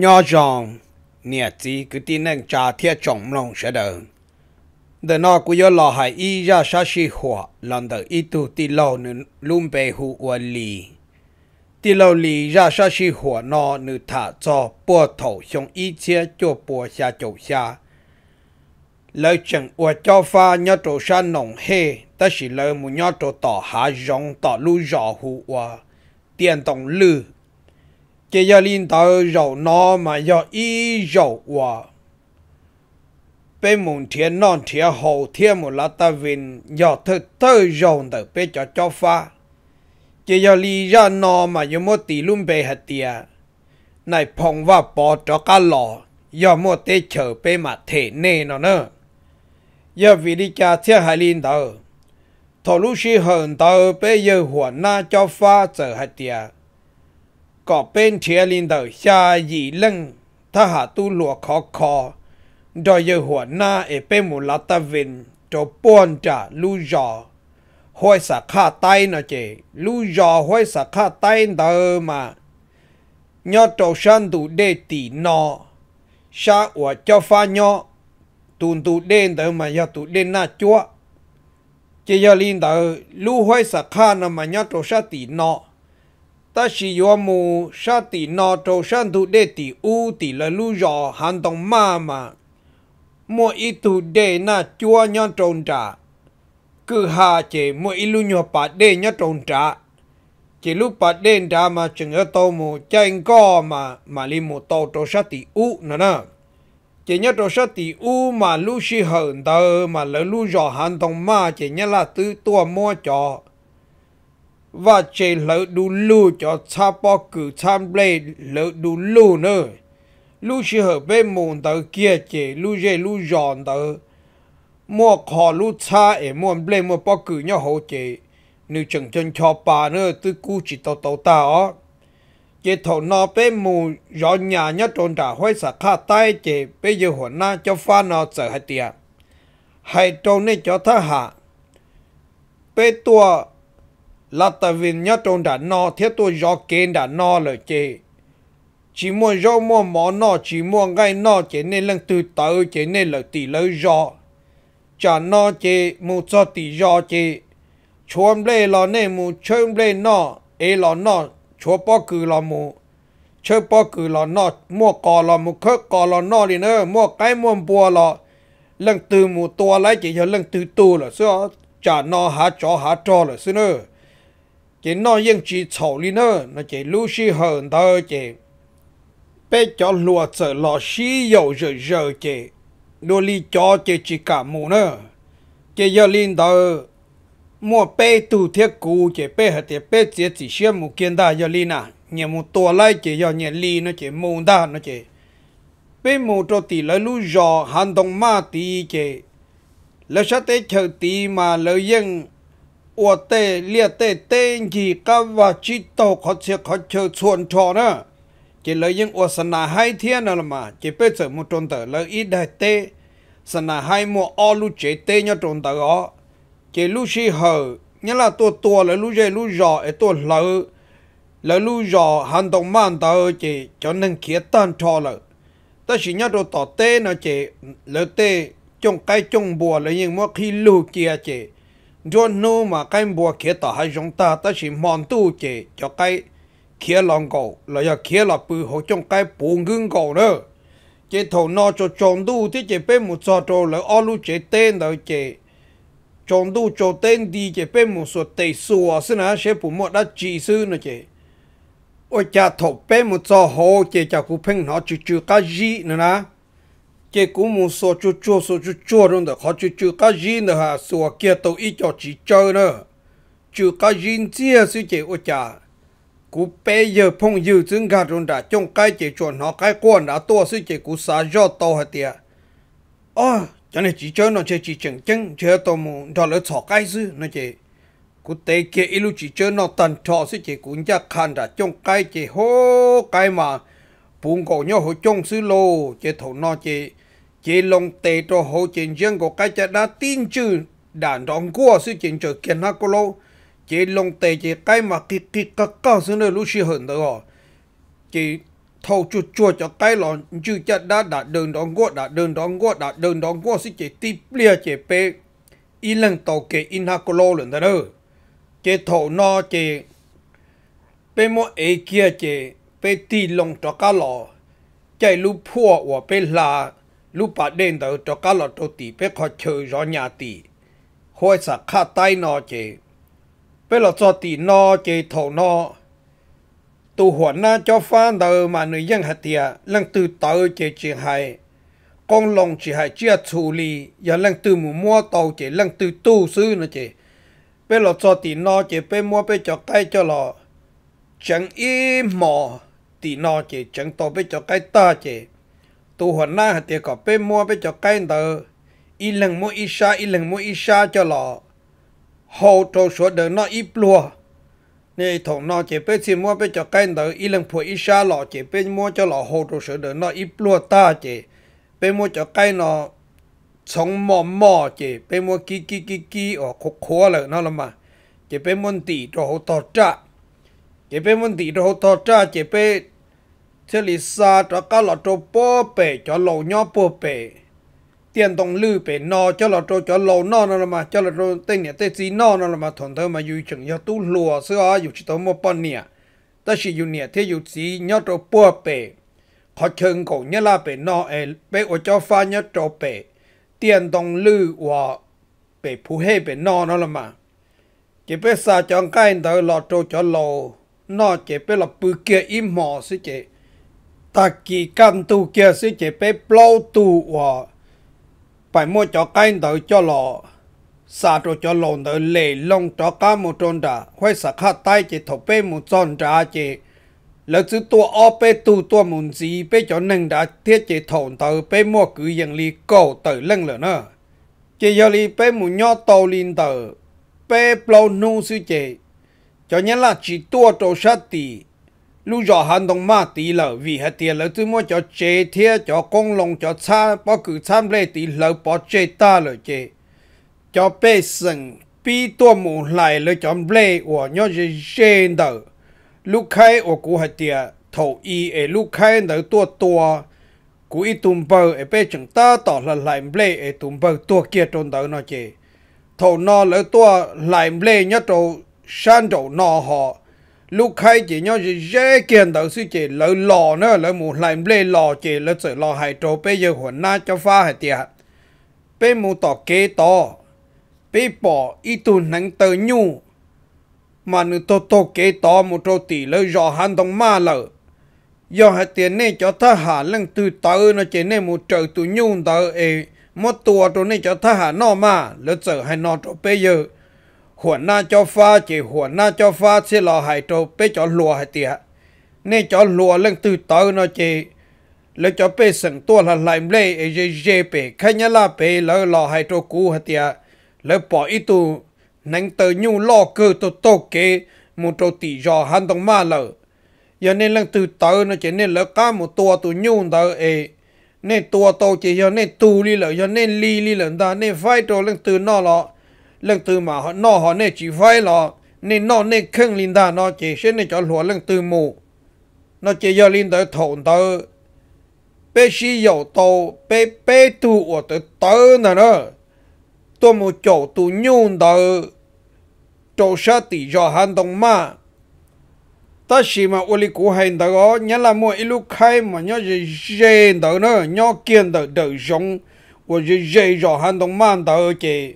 nhỏ rong nè chỉ cứ tin nên trà thiết trọng lòng sẽ đỡ để nó cứ có lo hại y ra sa si hòa làm được ít tu ti lâu nên luôn bề hụ và lì ti lâu lì ra sa si hòa nó nữ thả cho bỏ thầu xuống ít chế cho bỏ xa chậu xa lời chẳng và cho pha nhớ trổ sa nồng hê ta chỉ lời một nhớ trổ tỏ hạ rong tỏ lưu rõ hụ và tiền tổng lư cái giờ linh tàu rầu nó mà giờ ý rầu quá bé muốn thiên non thiên hậu thiên một là ta vin giờ thật thơ rầu tờ bé cho cho pha cái giờ li ra nó mà giờ mua tỷ luôn bé hạt tia này phong và bỏ cho cá lò giờ mua tê chờ bé mà thể nè nó nữa giờ vì đi cha thiên hải linh tàu thổ lúc sĩ hờn tàu bé giờ hoàn na cho pha chờ hạt tia có bên chia linh đầu xa dị lưng ta hạ tu lụa khó khó rồi giờ หัวหน้าเอเปมูลาตาวินจบป้วนจ่าลู่จอห้วยสักข้าใต้นะเจลู่จอห้วยสักข้าใต้เดิมมายอดโจชันดูเดตีนอชาอวดเจ้าฟ้ายอตูนตูเด่นเดิมมายอดตูเด่นหน้าจั๊วเจียลินเดิมลู่ห้วยสักข้านมายอดโจชาตีนอ ta chỉ yo mu sa ti no to san tu đệ ti u ti la lu yo han tong ma ma mo i tu đệ na chua nyon tròn trả cứ hà chế mo i lu nyo pa de nyo tròn trả chỉ lúc pa đệ trả mà chừng ở tô mu chanh co mà mà li mu tô to sa ti u nữa nè chỉ nhớ đồ sát ti u mà lu si hận tờ mà lỡ lu rõ hàn tông ma chỉ nhớ là tư tua mua cho và chế lỡ đủ lù cho cha bó cử tham lê lỡ đủ lù nữa. Lù chỉ hợp bê môn tớ kia chế lù dê lù giòn tớ. Mua khó lù cha ế môn lê mua bó cử nhỏ hậu chế. Nữ chẳng chân cho bà nữa tư cú chỉ tàu tàu ta ó. Chế thổ nó bê mù rõ nhà nhá trồn trả hoài xả khá tay chế bê dư hồn na cho pha nó sợ hạt tiệt. Hãy trông này cho thá hạ. Bê tùa là tại vì nhớ trong đã no thế tôi gió kén đã no rồi chị chỉ mua gió mua mỏ no chỉ mua ngay no chỉ nên lần từ tới chỉ nên là tỷ lấy gió chả no chị một cho tỷ gió chị chuông lê là nên mu chuông lê no ấy là no chúa bao cứ là mu chơi bao cứ là no mua cò là mu khớp cò là no đi nữa mua cái mua bùa là lần từ một tua lấy chỉ cho lần từ tu là xưa chả no há chó há trò là xưa nữa chỉ nó yên chỉ chậu đi nữa nó chỉ lưu sĩ hơn thôi chỉ bé cho lúa trở lò xí dầu rửa rửa chỉ đôi li cho chỉ chỉ cả mù nữa chỉ giờ linh thôi mua bê tu thiết cũ chỉ bê hết chỉ bê chỉ chỉ xem một kiến đa giờ linh à nhà một to lại chỉ giờ nhà li nó chỉ mù đa nó chỉ bê mù cho tỷ lấy lú giò hành động ma tỷ chỉ lấy sát tế chờ tỷ mà lấy yên 我得列得登记干瓦知道可且可且存错呢。chỉ lấy những ô sân là thiên nữa mà chỉ bây giờ một trốn tới lấy ít đại tê sân là hai mùa ô chế tê nhau trốn tới đó chỉ lu xì hờ nhớ là tua tua lấy lu dây lu giò ấy tua lỡ lấy lu giò hành động man tới chỉ cho nên kia tan cho lỡ ta chỉ nhớ đồ tỏ tê nữa chỉ lấy tê trong cái trong bùa lấy những mối khi lu kia chỉ cho nu mà cái mua kia ta hay chúng ta ta chỉ mang tu chỉ cho cái kia lòng cầu là giờ kia là bự hồ trong cái bùn gương cầu nữa chỉ thầu nó cho chọn tu thì chỉ bên một số chỗ là ở lúc chỉ tên đó chỉ chọn tu cho tên đi chỉ bên một số tây xua xin hả sẽ bùn một đã chỉ sư nữa chỉ ôi cha thầu bên một số hồ chỉ cho cụ phèn nó chữ chữ cái gì nữa nè chế cú mu so chu chu so chu chu rồi đó họ chu chu cá gì nữa ha so kia tàu ít cho chỉ chơi nữa chu cá gì chia sự chế ô cha cú bé giờ phong dư chứng gà rồi đã trong cái chế chuẩn nó cái quan đã to sự chế cú sa do tàu hả tiệt ờ cho nên chỉ chơi nó chơi chỉ chân chân, chơi tàu mu đó là sọ cái sự nó chế cú tê kia ít lúc chỉ chơi nó tàn trọ sự chế cú nhà khăn đã trong cái chế hô cái mà phụng cổ nhau hồ chung sư lô chế thổ nó chế chế lòng tệ cho hồ chiến dân của cái chế đã tin chữ đàn đón của sư chiến trở kiến hạ cô lô chế lòng tệ chế cái mà kì kì cà cà sư nơi lũ sư hận đó chế thâu chua chua cho cái lò chữ chế đã đã đơn đón của đã đơn đón của đã đơn đón của sư chế tiếp lia chế bê y lần tàu kế in hạ cô lô lần đó chế thổ nó chế bê mô ế kia chế 被地龙捉 cá 了，在路坡我被拉，路把电头捉 cá 了到地被靠球绕 nhà 地，或者卡带那节，被了做地那节头那，都还那叫翻头嘛女人还地，让 từ đầu 节只系。con lòng chỉ hay chia 处 lý và lần từ mù mua tàu chỉ lần từ tu sư nữa chỉ bây giờ cho tí nó chỉ bây mua bây cho cái cho lò chẳng im mò tì nọ chị chẳng to bé cho cái ta chị tu hoàn na hạt tiệt có bé mua bé cho cái nợ y lần mua y sa y lần mua y sa cho lọ hồ trâu số đỡ nó y plua nè thùng nọ chị bé xin mua bé cho cái nợ y lần phụ y sa lọ chị bé mua cho lọ hồ trâu số đỡ nó y plua ta chị bé mua cho cái nọ sống mò mò chị bé mua kí kí kí kí ở khúc khóa lợ nó là mà chị bé muốn tì cho hồ to trạ chị bé muốn tì cho hồ to trạ chị bé thế cho cá lọ trâu bò bể cho lẩu nhỏ bò bể tiền đồng lư bể nọ cho lọ cho lẩu nọ nó là mà cho lọ tên nhỉ tên gì nọ nó là mà thằng thơ mà dù chừng tu lùa xưa á dù chỉ tao mua bò ta chỉ dù nhỉ thế dù gì nhỏ bò bể họ chừng cổ nhớ bể nọ ấy bể ở cho pha nhớ trâu bể tiền đồng lư và bể phù hệ bể nọ nó là mà chỉ biết xa cho cái đó lọ trâu cho lẩu nọ chỉ biết là bự kia im mỏ xí ta kỳ căn tu kia sẽ chế bé bao tu và phải mua cho cái đầu cho lọ sa cho cho lọ nợ lệ lông cho cá một tròn đã hay sa khát tay chế thọc bé một tròn đã chế, lỡ chữ tua o bé tu tua muốn gì bé cho nâng đã thiết chế thổn tờ bé mua cứ yên li cầu tờ lưng lửa nữa chế giờ li bé muốn nhọ tàu lên tờ bé bao nu sư chế, cho nhớ là chỉ tua trâu sát tì lúc giờ hành động mà tỷ lợ vì hết tiền lợ tôi mua cho chế thiê cho công lòng cho cha bao cử tham lệ tỷ lợ bao chế ta lợ chế cho bê sừng bi tua mù lại lợ cho lệ của nhớ chế chế đỡ lúc khai của cụ hết tiền thầu y ở lúc khai đỡ tua tua cụ y tùm bờ ở bê chúng ta tỏ là lại lệ ở tùm bờ tua kia trốn đỡ nó chế thầu nó lỡ tua lại lệ nhớ trâu san trâu nó họ lúc khai chỉ nhau chỉ dễ kiện đầu sư chỉ lỡ lò nữa lỡ mù lại lê lò chỉ lỡ sợ lò hải trâu bây giờ hồn na cho pha hải tiệt bây mù tỏ kế to bây bỏ ít tu nắng tờ nhu mà nữ tô tô kế to một trâu tỷ lỡ rõ hắn đồng ma lỡ do hải tiệt này cho thà hạ lăng từ tờ nó chỉ nên một trời tu nhu tờ ấy một tua trâu này cho thà hạ nó mà lỡ sợ hay nó trâu bây giờ หัวหน้าเจ้าฟ้าเจหัวหน้าเจ้าฟ้าเสียหล่อหายโตเป้จอหลัวหายเตียนี่จอหลัวเรื่องตื่นเต้นเนาะเจแล้วจอเป้สังตัวละลายเล่เอเจเจเป้ขยันละเป้แล้วหล่อหายโตกูหายเตียแล้วปออีตูนังเตยยูล่อเกือตัวโตเกมูโตตีจอหันตรงมาเลยยันนี่เรื่องตื่นเต้นเนาะเจนี่แล้วก้ามูตัวตัวยูเตอเอนี่ตัวโตเจยันนี่ตูลีเลยยันนี่ลีลีเลยตานี่ไฟโตเรื่องตื่นนอหล่อ lần từ mà họ nó họ nên chỉ phải là nên nó nên khăng linh ta nó chỉ sẽ nên cho lúa lần từ mù nó chỉ do linh tới thổn tới bé xí dầu tàu bé bé tu ở tới tới nè nữa tôi muốn chỗ tu nhung tới chỗ sa tỷ cho hắn động mà ta chỉ mà ô li cũ hành đó nhớ là ít lúc khai mà nhớ gì gì đó nữa nhớ kiên đó đời sống, và gì gì cho hắn động mà đó chị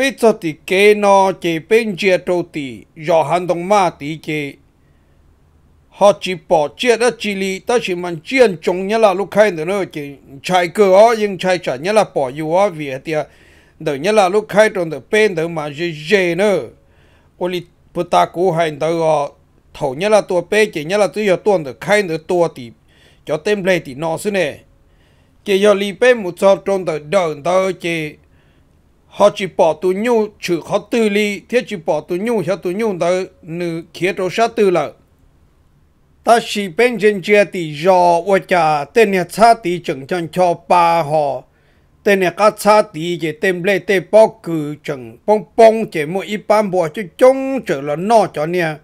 bây giờ thì cái nó chỉ bên chia đầu thì do hành động mà thì cái họ chỉ bỏ chia đó chỉ lý đó chỉ mình chia chung nhất là lúc khai nữa rồi chỉ chạy cơ ó nhưng chạy chạy nhất là bỏ yêu ó vì thì đó nhất là lúc khai trong đó bên đó mà dễ dễ nữa ôi lý bữa ta cố hành đó ó thầu nhất là tua bê chỉ nhất là tôi giờ tuần được khai nữa tua thì cho template lệ thì nó xí nè chỉ giờ lý bê một số trong đó đợn đó họ chỉ bỏ tù nhu chữ họ tư li thế chỉ bỏ tù nhu cho tù nhu đó nữ kia đồ sát tư lợi ta chỉ bên trên chia thì do và cha tên nhà cha thì chẳng chẳng cho ba họ tên nhà các cha thì chỉ tên lệ tên bao cử chẳng bông bông chỉ một ít ban bùa chứ chống trở là no cho nè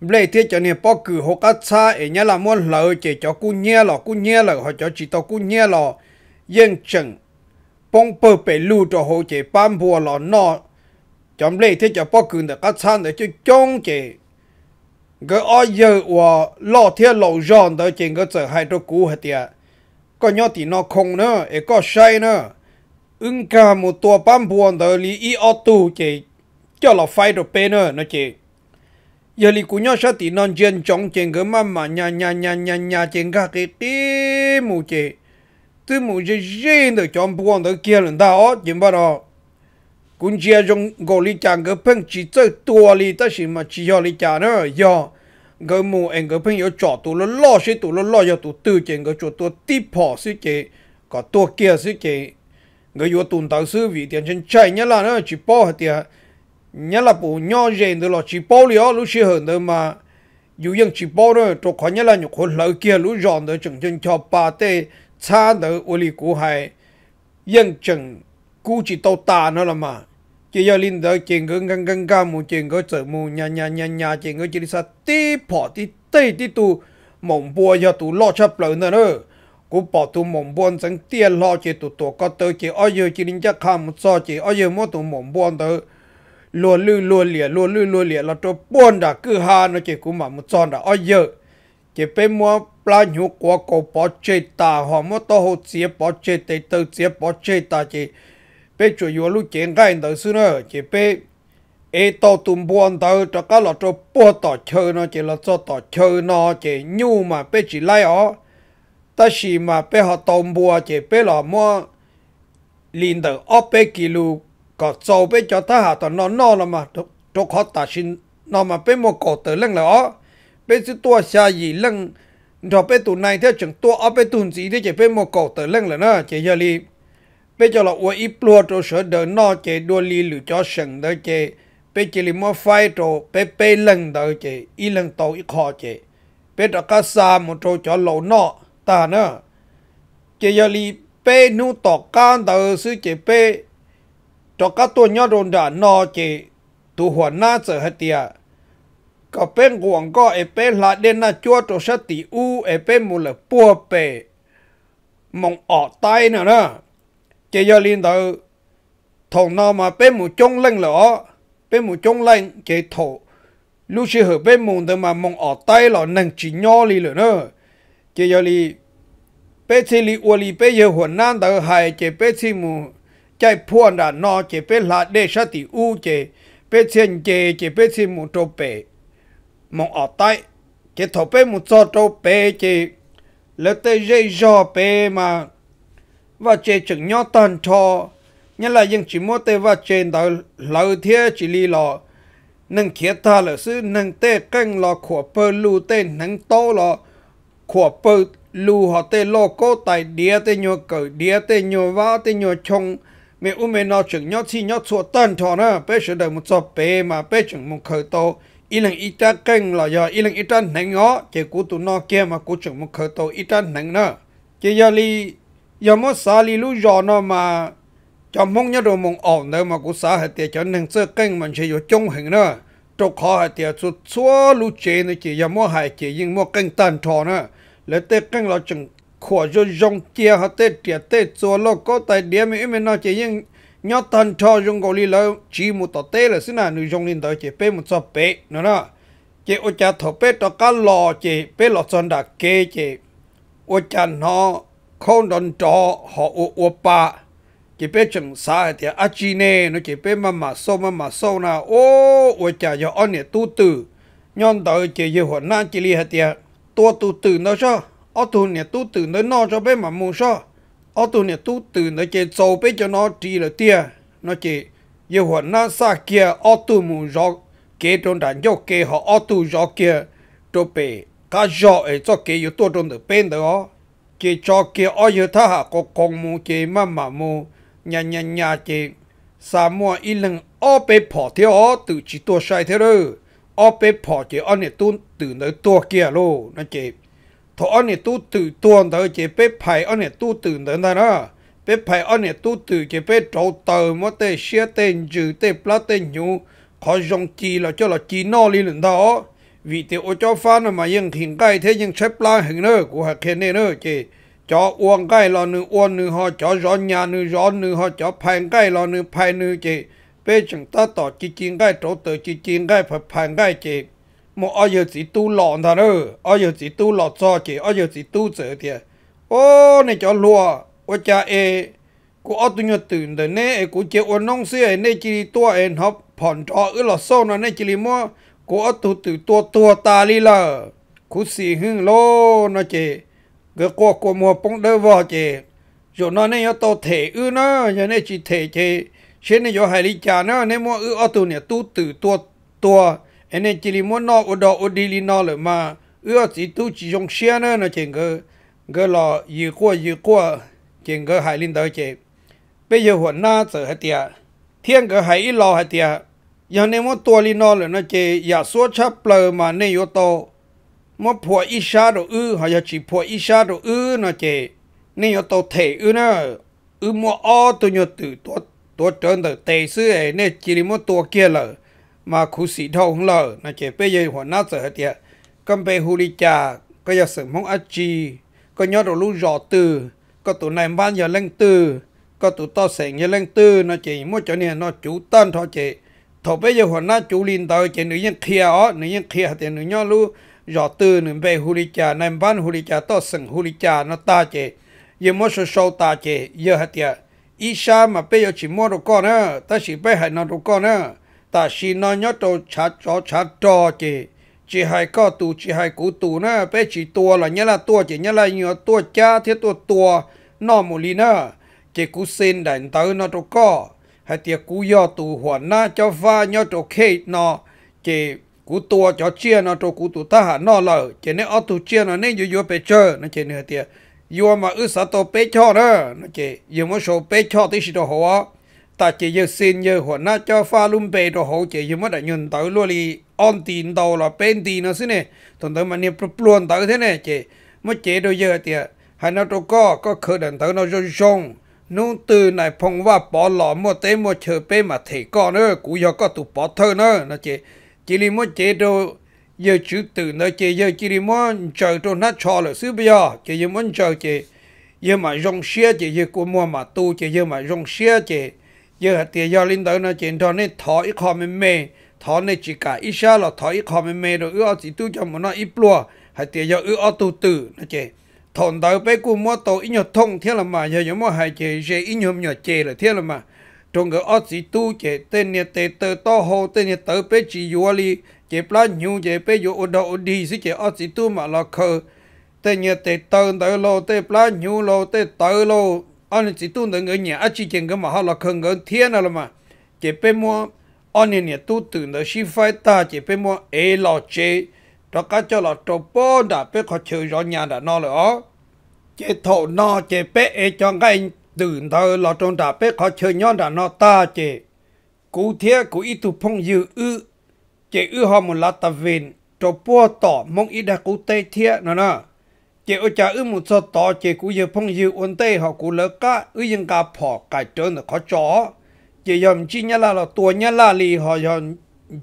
lệ thế cho nè bao cử họ các cha ấy nhá là muốn lợi chỉ cho cu nhé lọ cu nhé lọ họ cho chỉ tao cu nhé lọ yên chẳng bông bơ bể lưu cho hồ chế bán bùa lò nọ chấm lê thế cho bó cường được các sản để cho chông chế cái ở giờ và lo thiên lộ giòn đó trên cái giờ hai đứa cũ hết tiệt có nhau thì nó không nữa ấy có sai nữa ứng cả một tua bán bùa đó lý ý ở tù chế cho là phải được bên nữa nó chế giờ lý của nhau sao thì non trên trong chế cái mà mà nhà nhà nhà nhà nhà chế các cái tí mù chế tôi muốn chơi riêng được cho ông buông được kia lần đó nhưng mà đó cũng chia trong gọi lý chàng cái phần chỉ chơi tua lý ta chỉ mà chỉ cho lý chàng nữa giờ cái mua anh cái phần có chọn tụ nó lo sẽ tụ nó lo giờ tụ tự chuyện cái chỗ tụ tiếp họ sẽ chế có tua kia sẽ chế người yếu tụn đầu sự vì tiền chân chạy nhá là nó chỉ bỏ hết tiền nhá là bù nhỏ rèn được là chỉ bỏ lió lúc xưa hơn được mà dù dù ยัง chỉ bỏ rồi chỗ khó nhá là nhục hồn lỡ kia lúc giòn được chừng chân cho ba tê cha đỡ ô lì cú hay yên chừng cú chỉ tàu là mà chỉ giờ linh đỡ chuyện ngang ngang ngang mù chuyện cái chở mù nhà nhà nhà nhà chuyện cái chỉ đi bỏ tí tây tí tu mong bùa giờ tu lo chấp lợn nữa nữa cú bỏ tu mong buồn tiền lo chỉ tu tổ có tới chỉ ở giờ chỉ linh chắc kham so chỉ ở giờ mỗi tu mong buồn tới luôn lư luôn lìa luôn lư luôn lìa là cho buồn đã cứ ha nó chỉ cú mà một tròn đã ở giờ chỉ biết mua là nhu quả cổ bỏ chế ta họ mua tao hồ chế bỏ chế để tao chế bỏ chế ta chỉ biết chủ yếu lúc chế ngay đó xưa nữa chỉ biết ai tao tụm buồn tao cho các lọ cho bỏ tao chơi nó chỉ là cho tao chơi nó chỉ nhu mà biết chỉ lấy ó ta chỉ mà biết họ tụm buồn chỉ biết là mua liền đó ở bên kia lu có cho biết cho ta hạ tao nó nó là mà cho họ ta xin nó mà biết mua cổ tử lên là ó bên chữ tua xa gì lăng rồi bên tụ này theo chẳng tua ở bên tụ gì thì chỉ bên một cổ tới lăng là nó chỉ giờ li bây giờ là ua ít plua rồi sợ đỡ nó chỉ đua li lử cho sừng đó chỉ bây chỉ li mua phai rồi bên bên lăng đó chỉ ít lăng tàu ít khó chỉ bây giờ cá xa một chỗ cho lẩu nọ ta nữa chỉ giờ li bên nu tọt can đó sư chỉ bên cho các tôi nhớ đồn đã nọ chỉ tụ hoàn na sợ hết tiệt ก็เป็นห่วงก็เอเป็นหลาเดนนะจัวตัวสติอูเอเป็นมูลปัวเปมองออกไตเนาะนะเจยลินเตอทองนอมาเป็นหมูจงเล่งเหรอเป็นหมูจงเล่งเจโถลูกชิเหอเป็นมูเตมามองออกไตหรอหนึ่งจีนอลีเหรอเนาะเจยลีเป็นสิลีอวลีเป็นเยหัวนั่นเตอหายเจเป็นสิมูใจพ่วนด่านนอเจเป็นหลาเดสติอูเจเป็นเซียนเจเจเป็นสิมูโตเป mong ở tại chế thổ bê một cho trâu bê chế lỡ tê dây dò bê mà và chế chừng nhỏ tàn cho nhất là những chỉ mua tê và chế đó lâu thiê chỉ lì lò nâng kia ta là sư nâng tê canh lò khổ bơ lù tê nâng tô lò khổ bơ lù họ tê lô cố tại đĩa tê nhô cử đĩa tê nhô vã tê nhô chông mẹ u mẹ nó chừng nhỏ chi nhỏ chua tàn cho nó bê sử đời một cho bê mà bê chừng một khởi tô ít ít lần kinh là keng ít lần ít ita nang ngó chỉ cú tụ nó kia mà cú chừng một khởi ít ita nang nữa chỉ giờ li giờ mới xả li lú giò nó mà chồng mong nhớ đồ mong ổn nữa mà cú xả hết tiệt cho nang sơ kinh mình chỉ vô chung hình nữa trâu khó hết tiệt số số lú chế nữa chỉ giờ mới hai chỉ nhưng mới kinh tàn thọ nữa lấy tê kinh là chừng khỏa cho dòng chia hết tiệt tiệt tê cho lo có tại điểm ấy mình nó chỉ nhưng nhớ thần cho chúng gọi li lâu chỉ một tờ tê là xin là người dùng lên tới chế bê một số bê nữa nè chế ô cha thọ bê tọt cá lò chế bê lò chân đặc kê chế ô cha nó không đơn cho họ ô ô ba chế bê chừng xa thì a chi nè nó chế bê mà mà sâu mà mà sâu na ô ô cha giờ anh nè tu tử nhon tới chế như hồi nãy chỉ li hạt tiệt tua tu tử nó cho ở tu nè tu tử nó no cho bê mà mù cho ở tụ này tu từ nó chỉ sâu bế cho nó trì là tia nó chỉ yêu hồn nó xa kia ở tụ mù rõ kế trong đàn cho kế họ ở tụ rõ kia cho bề cá rõ ấy cho kế yêu tua trong được bên đó chỉ cho kia ở yêu thà hạ có con mù chỉ mà mà mù nhà nhà nhà chỉ sa mua ít lần ở bề bỏ theo ở từ chỉ tua sai thế rồi ở bề bỏ chỉ ở này tu từ nơi tua kia luôn nó chỉ thọ anh tu từ tuần tới chỉ bé phải anh tu từ đến đó đó bé phải anh tu từ chỉ bé trâu tờ mà tê xe tê chữ tê plá chi là cho là chi nó li lần đó vì cho phan mà yên hiện cái thế nhưng xếp la hình nữa của hạt khen này nữa chỉ cho cái là nữ uống nữ họ cho rõ nhà nữ rõ nữ họ cho cái là nữ phàn nữ chỉ bé ta tỏ chỉ chín cái trâu tờ chỉ chín cái phải phàn cái chỉ mà ai giờ chỉ tu lòn thà đó ai giờ chỉ tu lọt cho chỉ ai giờ chỉ tu sợ thì ô này cho lùa ô cha ê cô ở tụi nhật ตื่น đời nè cô chơi ô nông xe nè chỉ tua em học phản trọ ư lọt sau này, nè chỉ mua cô ở tụi tự tua tua ta đi là cô xì hưng lô nó chỉ cái cô cô mua bông đỡ vò chỉ rồi nó nè tao thể ư nó giờ này chỉ thể chỉ trên này cho hai lý cha nó nè mua ư ở tụi nè tu tự tua tua anh ấy chỉ là muốn nó ở đó ở đi lên nó rồi mà ước chỉ tu chỉ dùng xe nữa nó chỉ ngờ ngờ là dự qua dự qua chỉ ngờ hại linh tới chị bây giờ huấn na sợ hết tiệt thiên ngờ hại ít lo hết tiệt giờ nên muốn tua lên nó rồi nó chỉ giả số chắp lờ mà nên yếu to, muốn phua ít xa đồ ư hay là chỉ phua ít xa đồ ư nó chỉ nên yếu to thể ư nữa ư mua o tôi nhớ tự tôi tôi trơn từ tề sư ấy nên chỉ là muốn tua kia rồi mà khu sĩ thâu không lờ là chế bây giờ hoàn nát sở tiệt cầm bê hù đi chà có giờ sự mong ác chi có nhớ đồ lũ rõ tư, có tụ này ban giờ lên tư, có tụ to sẽ nhớ lên tư, nó chế mỗi cho nè nó chủ tân thọ chế thọ bây giờ hoàn nát chủ liền tới chế nữ nhân kia ó nữ nhân kia thì nữ nhớ lũ rõ từ nữ bê hù đi chà này ban hù đi chà to sừng hù đi chà nó ta chế giờ mỗi số sâu ta chế giờ hết tiệt ít xa mà bây giờ chỉ mua đồ con á ta chỉ bây hại nó đồ con á ta xin nói nhớ trâu cha cho cha cho chị chị hai có tu chị hai cú tu nè bé chị tua là nhớ là tua chị nhớ là nhiều tua cha thế tua tua nó một lì nè chị cú xin đánh tới nó trâu có hai tiệc cú do tu hoàn na cho pha nhớ trâu khê nó chị cú tua cho chia nó trâu cú tu ta hả nó lờ chị nên ở tu chia nó nên vừa vừa bé chơi nó chị nửa tiệc vừa mà ư sao tổ bé cho nè nó chỉ vừa mà số bé cho thì sẽ đồ hoa ta chỉ yêu xin yêu hoặc na cho pha lum bê đồ hậu chỉ yêu mất đại nhân tới luôn đi on tiền đầu là bên tiền nó xin nè tuần tới mà niệm luôn tới thế này chỉ mất chế đồ yêu thì hai nó đồ có có khởi đàn tới nó rong rong nung từ này phong và bỏ lọ mua tế mua chờ bê mà thầy có nữa cú giờ có tụ bỏ thơ nữa nó chỉ chỉ li mất chế đồ yêu chữ từ nó chỉ yêu chỉ li muốn chờ đồ nó cho là xứ bây giờ chỉ yêu muốn chờ chỉ yêu mà rong xia chỉ yêu của mua mà tu chỉ yêu mà rong xia chỉ giờ thì do linh tới nó chuyện đó nên thọ ít khó mềm mềm thọ nên chỉ cả ít xa là thọ ít khó mềm mềm rồi ưa chỉ tu cho một nó ít lùa hay thì do ưa tu tử nó chế thọn tới bé cô mua tổ ít nhọt thông thế là mà giờ giống mua hai chế chế ít nhom nhọt chế là thế là mà trong cái ớt chỉ tu chế tên nhà tê tờ to hồ tên nhà tờ bé chỉ yua li chế plá nhu chế bé yua ô đô đi xí chế ớt chỉ tu mà là khờ tên nhà tê tờ tớ lô tên plá nhu lô tên tờ lô anh chỉ tu được người nhà chỉ chuyện cái mà họ là không người thiên là mà chỉ bé mua anh nhà tu từ nó chỉ phải ta chỉ bé mua ai e lo chế đó cả cho là trộn bỏ đã bé khó chơi rõ nhà đã nó rồi chỉ thổ nó chỉ bé ai cho cái anh từ thờ là trộn đã bé khó chơi nhau đã nó ta chỉ cú thế cú ít tu phong dư ư chỉ ư họ muốn lá ta vin trộn bò tỏ mong ít đã cú tê thiệt nó nữa chỉ ở chợ ư một số to chị cũng giờ phong yêu ổn tê họ cũng lỡ cả ư dân cá phò cải trơn là khó chó chỉ dòm chi nhà là là tua nhà là li họ dòm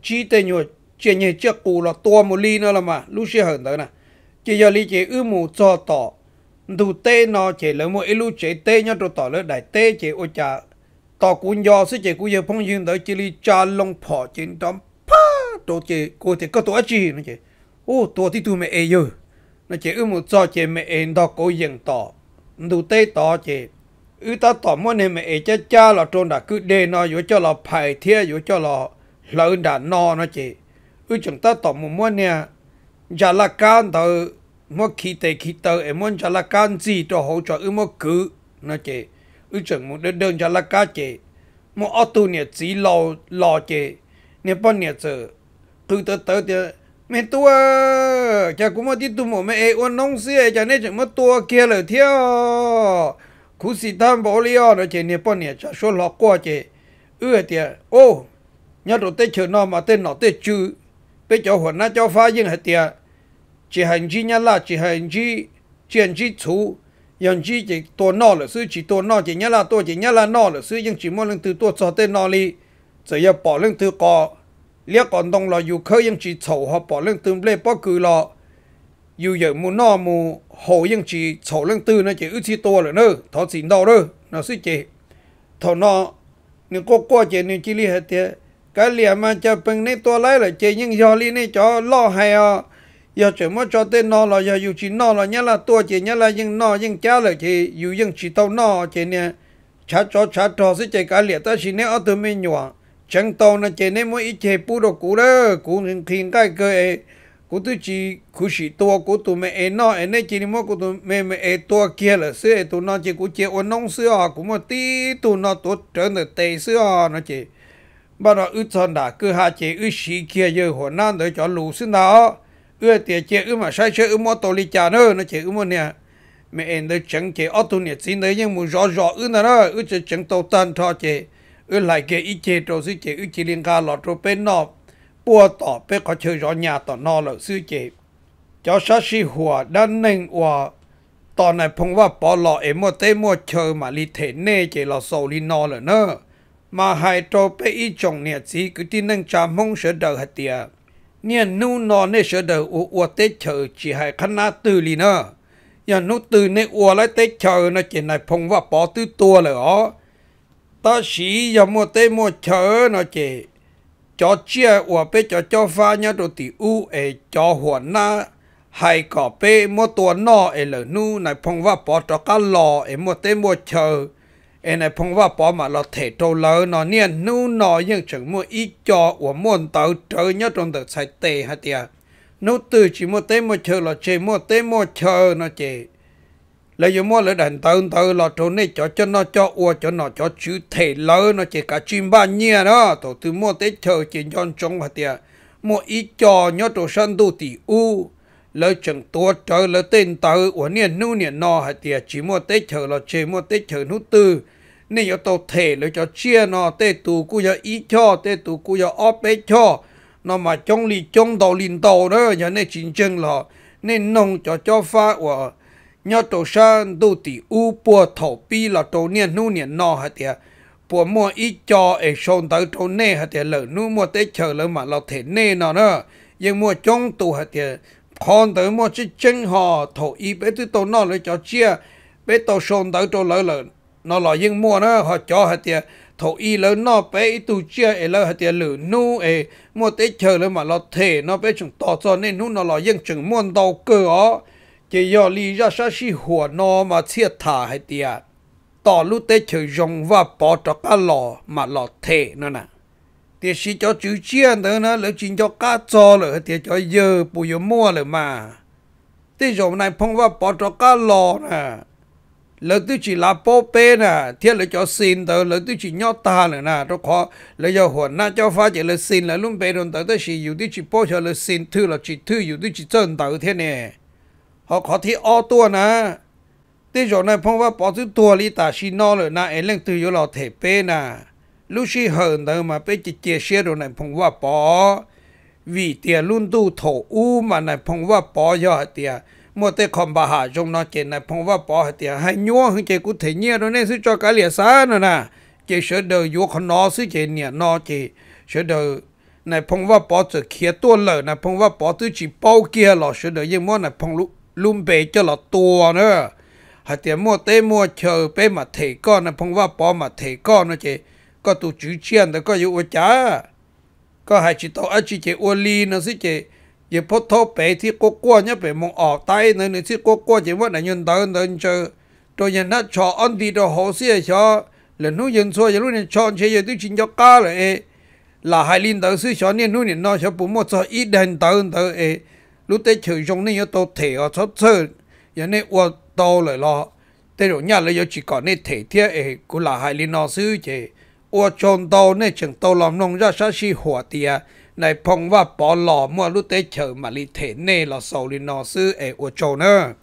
chi tê nhồi chỉ như trước cũ là tua một li nữa là mà lúc xưa hơn tới nè chỉ giờ li chỉ ư một số to đủ tê nó chỉ lỡ một ít lúc chị tê nhá rồi tỏ lỡ đại tê chỉ ở chợ tỏ cũng do sức chỉ cũng giờ phong yêu tới chỉ li cha long phò chỉ trong pa đồ chỉ cô thì có tuổi chi nữa chỉ ô tuổi thì tôi mẹ ấy rồi nó chỉ ưu một cho chế mẹ em đó cố dừng tỏ đủ tế tỏ chế, ư ta tỏ mỗi nên mẹ em cha cha là trôn đã cứ đê nó yếu cho là phải thiê yếu cho là lợn đã no nó chế, ư chúng ta tỏ một mỗi nè giả dạ là can tờ mỗi khí tế khí tờ em muốn giả là can gì cho hỗ trợ ư mỗi cứ nó chế, ư chúng một đơn đơn giả dạ là cá chế, mỗi ô tô nè chỉ lò lò chế, nè bao nè giờ cứ tới tới mẹ tua cha cũng mà đi tu mồ mẹ ôn nông xí cha nên chẳng mất tua kia lời theo cú sĩ tham bỏ li nó chỉ nè bọn nè cha số lọ qua chỉ ưa à tiệt ô nhớ đồ tết chờ nó mà tết nó tết chữ bây giờ hoàn na cho phá nhưng hạt tiệt chỉ hành chi nhá là chỉ hành chi chỉ hành chi chú hành chi chỉ tua nó là sư chỉ tua nó chỉ nhá là tua chỉ nhá là nó là sư nhưng chỉ muốn lần từ tua cho tết nó li chỉ giờ bỏ lần từ cọ liệu còn đông là dù khơi những chỉ chậu họ bỏ lên tương lê bỏ cử lọ dù giờ mù nọ mù hồ những chỉ chậu lên tư nó chỉ ư chi to rồi nữa thọ chỉ đâu rồi, nó sẽ chỉ thọ nọ nhưng cô qua chỉ nên chỉ li hết thế cái liền mà cho bằng này to lại là chỉ những do li này cho lo hay à giờ chỉ muốn cho tên nọ là giờ dù chỉ nọ là nhá là to chỉ nhá là nhưng nọ nhưng cha là chỉ dù những chỉ tao nọ chỉ nè chả cho chả cho sẽ chỉ cái liền ta chỉ nè ở từ mình nhỏ chẳng to là chế nên mỗi ít chế bù đồ cũ đó cũ thiên cái cơ ấy cú tôi chỉ cũ chỉ tua cũ tụi mẹ em nó em nên chỉ nên mỗi cú tụi mẹ mẹ em tua kia là xưa tụi nó chỉ cú chế ôn nông xưa à cũng mà tí tụi nó tốt trở nên tệ xưa à nó chế bà nó ư chọn đã cứ hạ chế ư xí kia giờ hồ nan để cho lù xin nào ư tiệt chế ư mà sai chế ư mỗi tổ lý cha nữa nó chế ư mỗi nè mẹ em để chẳng chế ở tụi nè xin đấy nhưng muốn rõ rõ ư nào đó ư chế chẳng tàu tan thọ chế ออไหลเกอีเจโตซอเจอืจิลิงกาหลอดโตเป็นนอบปัวต่อเปขอเชยรอนยาต่อนอเหล่าซื้อเจจอชาชีหัวด้านหนึ่งว่าตอนไหนพงว่าปอหล่อเอมเตมัวเชยมาลิเทเน่เจหล่อโซลินอเหล่าเนอมาหายโตเปอีจงเนี่ยสีกือที่นั่งจามงเสดหัตเตียเนี่ยนู่นอนเนี่ยเสดออวเตเชญจีหายคณะตื่นลีเนออย่างนู้ตื่นในอัวไลเตเชญนะเจนไหนพงว่าปอตื้อตัวเลยอ๋อ ta sĩ giờ mua tê mua chở nó chị cho chia của bé cho cho pha nhá đồ tỷ u e cho huấn na hay có bé mua tua nọ e lở nu này phong va bỏ cho cá lò e mua tê mua chở e này phong va bỏ mà lọ thể trâu lỡ nó niên nu nọ nhưng chẳng mua ít cho của muốn tàu trở nhá trong đợt sai tê hả tiệt nu từ chỉ mua tê mua chở là chỉ mua tê mua chở nó chị lấy dù mua lỡ đàn tàu tàu là chỗ này cho cho nó cho ua cho nó cho chữ thể lỡ nó chỉ cả chim ba nhia đó tổ tư mua tới chờ chỉ nhon trong hạt tiệt mua ít cho nhớ tổ sân tu tỷ u lấy chẳng tua trở lấy tên tàu của niên nu niên nọ hạt tiệt chỉ mua tới chờ là chỉ mua tới chờ nút tư nên cho tổ thể lấy cho chia nó tê tù cú giờ ít cho tê tù cú giờ óp bế cho nó mà trong lì trong đầu lìn đầu đó giờ này chính chân là nên nông cho cho phát của nhớ tổ sơn đủ tỷ u bùa thổ pi là tổ niên nu niên nọ hả tiệt bùa mua ít cho ở sơn tới tổ nê hả tiệt lỡ nu mua tới chờ lỡ mà là thể nê nọ nữa nhưng mua trong tổ hả tiệt còn tới mua chỉ chân họ thổ y bé tư tổ nọ lấy cho chia bé tổ sôn tới tổ lỡ lỡ nó là nhưng mua nữa họ cho hả tiệt thổ y lỡ nó bé ít tù chia ở lỡ hả tiệt lỡ nu ở mua tới chờ lỡ mà là thể nó bé chúng tỏ cho nên nu nó là nhưng chừng muôn đầu cơ chỉ do lý ra sao si hùa nó mà chia thả hay tiệt tỏ lúc tê chữ dùng và bỏ cho cá lò mà lò thể nữa nè thì chỉ cho chữ chiên nữa nè lỡ chỉ cho cá cho lỡ thì cho dơ bù dơ mua lỡ mà thì dùng này phong và bỏ cho cá lò nè lỡ tôi chỉ là bố bê nè thiết lỡ cho xin tớ lỡ tôi chỉ nhót ta nữa nè đó khó lỡ cho hồn nà cho phá chỉ lỡ xin lỡ luôn bê đồn tớ tớ chỉ dù tôi chỉ bố cho lỡ xin thư là chỉ thư dù tôi chỉ chân tớ thế nè ขาขอที่ออตัวนะตี่จบในพงว่าปอซตัวลิตาชินอเลยนะ เอเล่งตืออยู่หลอเทเป้นะ ลูชีเหินเดิมาเป็จิเจเชียดในพงว่าปอ วีเตียรุ่นตู้โถอู้มาในพงว่าปอยอดเตียมัวเต่คอมบาหาจงนอเจน ในพงว่าปอเตียให้ยัวหึงเจกุเทเนียดในซื้อจอกาเลียซานะนะเจเชิดเดอยัวขนอซึเจเนี่ยนอเจเชิดเดอในพงว่าปอจะเขียตัวเลยในพงว่าปอตื้อจีเป้าเกียหล่อเชเดอยังมัวในพงลุ lùm bể cho là tua nữa hạt tiền mua tê mua chờ bé mà thể con nó phong va bỏ mà thể con nó chị có tụ chữ chiên đó có yêu chả có hai chị tao chị chị ô ly nó xí chị giờ phô thô bé thì cô qua nhá bé mong ở tay nữa nữa xí cô qua chị mất là nhân đơn đơn chờ rồi nhân nó cho ăn đi đồ hồ xí à cho là nu nhân số giờ lúc này chọn chị giờ tôi chính cho cá rồi là hai linh tử xí cho nên nu này nó cho bố một số ít đơn đơn tới lúc tới chiều trong này tôi thể ở chỗ chơi rồi này qua đâu lại lo tới rồi nhà lại chỉ có này thể thiết ấy cũng là hai linh nó sư chứ qua chôn đâu này chừng đâu làm nông ra sát chi hỏa tiệt này phong và bỏ lò mà lúc tới chiều mà lý thể này là sầu linh nó sư ấy qua chôn nữa